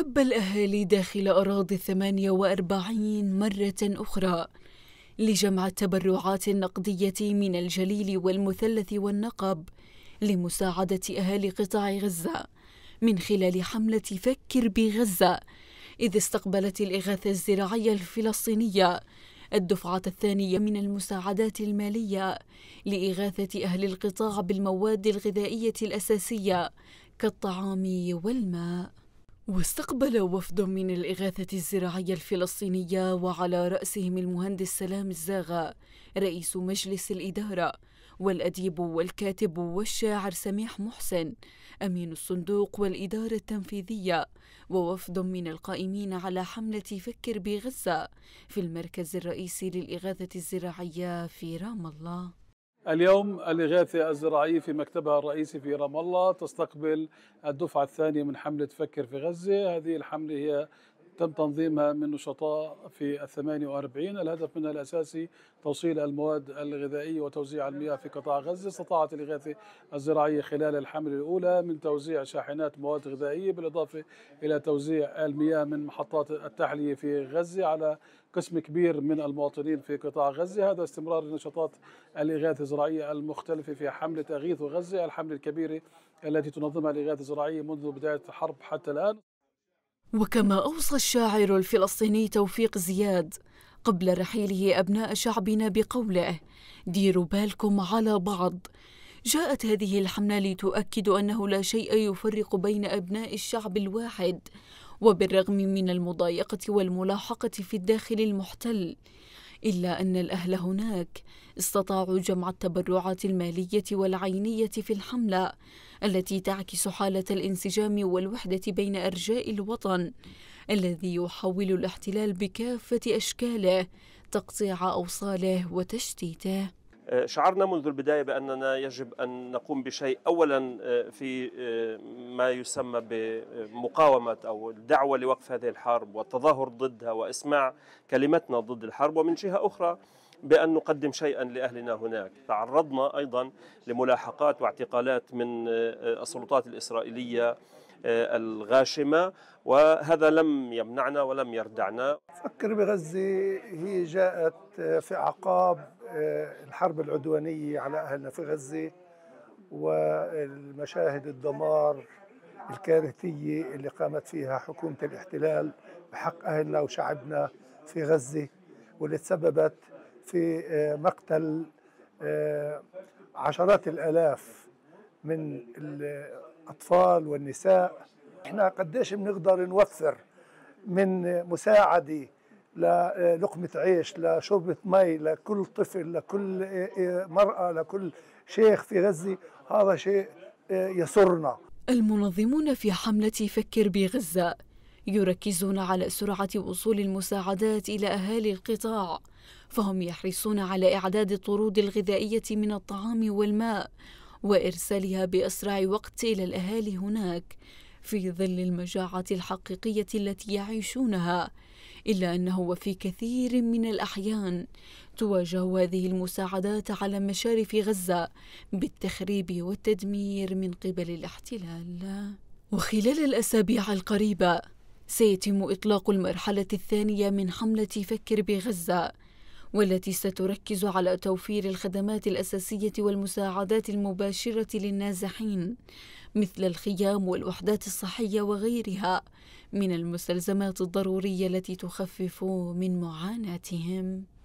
هب الأهالي داخل أراضي الثمانية وأربعين مرة أخرى لجمع التبرعات النقدية من الجليل والمثلث والنقب لمساعدة أهالي قطاع غزة من خلال حملة فكر بغزة إذ استقبلت الإغاثة الزراعية الفلسطينية الدفعة الثانية من المساعدات المالية لإغاثة أهل القطاع بالمواد الغذائية الأساسية كالطعام والماء واستقبل وفد من الإغاثة الزراعية الفلسطينية وعلى رأسهم المهندس سلام الزاغة رئيس مجلس الإدارة والأديب والكاتب والشاعر سميح محسن أمين الصندوق والإدارة التنفيذية ووفد من القائمين على حملة فكر بغزة في المركز الرئيسي للإغاثة الزراعية في رام الله اليوم الإغاثة الزراعية في مكتبها الرئيسي في رام الله تستقبل الدفعة الثانية من حملة فكر في غزة هذه الحملة هي تم تنظيمها من نشطاء في الثمانية وأربعين الهدف منها الأساسي توصيل المواد الغذائية وتوزيع المياه في قطاع غزة استطاعت الإغاثة الزراعية خلال الحملة الأولى من توزيع شاحنات مواد غذائية بالإضافة إلى توزيع المياه من محطات التحلية في غزة على قسم كبير من المواطنين في قطاع غزة هذا استمرار نشاطات الإغاثة الزراعية المختلفة في حملة أغيث غزة الحملة الكبيرة التي تنظمها الإغاثة الزراعية منذ بداية الحرب حتى الآن وكما أوصى الشاعر الفلسطيني توفيق زياد قبل رحيله أبناء شعبنا بقوله ديروا بالكم على بعض جاءت هذه الحملة لتؤكد أنه لا شيء يفرق بين أبناء الشعب الواحد وبالرغم من المضايقة والملاحقة في الداخل المحتل إلا أن الأهل هناك استطاعوا جمع التبرعات المالية والعينية في الحملة التي تعكس حالة الانسجام والوحدة بين أرجاء الوطن الذي يحول الاحتلال بكافة أشكاله تقطيع أوصاله وتشتيته آه، شعرنا منذ البداية بأننا يجب أن نقوم بشيء أولا آه، في آه، ما يسمى بمقاومة أو الدعوة لوقف هذه الحرب والتظاهر ضدها وإسماع كلمتنا ضد الحرب ومن جهة أخرى بأن نقدم شيئا لأهلنا هناك تعرضنا أيضا لملاحقات واعتقالات من السلطات الإسرائيلية الغاشمة وهذا لم يمنعنا ولم يردعنا فكر بغزة هي جاءت في عقاب آه، الحرب العدوانية على أهلنا في غزة والمشاهد الدمار الكارثية اللي قامت فيها حكومة الاحتلال بحق أهلنا وشعبنا في غزة واللي تسببت في آه، مقتل آه، عشرات الآلاف من الأطفال والنساء احنا قديش بنقدر نوفر من مساعدة للقمة آه، عيش لشربة مي لكل طفل لكل آه، آه، مرأة لكل شيخ في غزة هذا شيء يسرنا المنظمون في حملة فكر بغزة يركزون على سرعة وصول المساعدات إلى أهالي القطاع فهم يحرصون على إعداد الطرود الغذائية من الطعام والماء وإرسالها بأسرع وقت إلى الأهالي هناك في ظل المجاعة الحقيقية التي يعيشونها إلا أنه وفي كثير من الأحيان تواجه هذه المساعدات على مشارف غزة بالتخريب والتدمير من قبل الاحتلال وخلال الأسابيع القريبة سيتم إطلاق المرحلة الثانية من حملة فكر بغزة والتي ستركز على توفير الخدمات الأساسية والمساعدات المباشرة للنازحين مثل الخيام والوحدات الصحية وغيرها من المستلزمات الضرورية التي تخفف من معاناتهم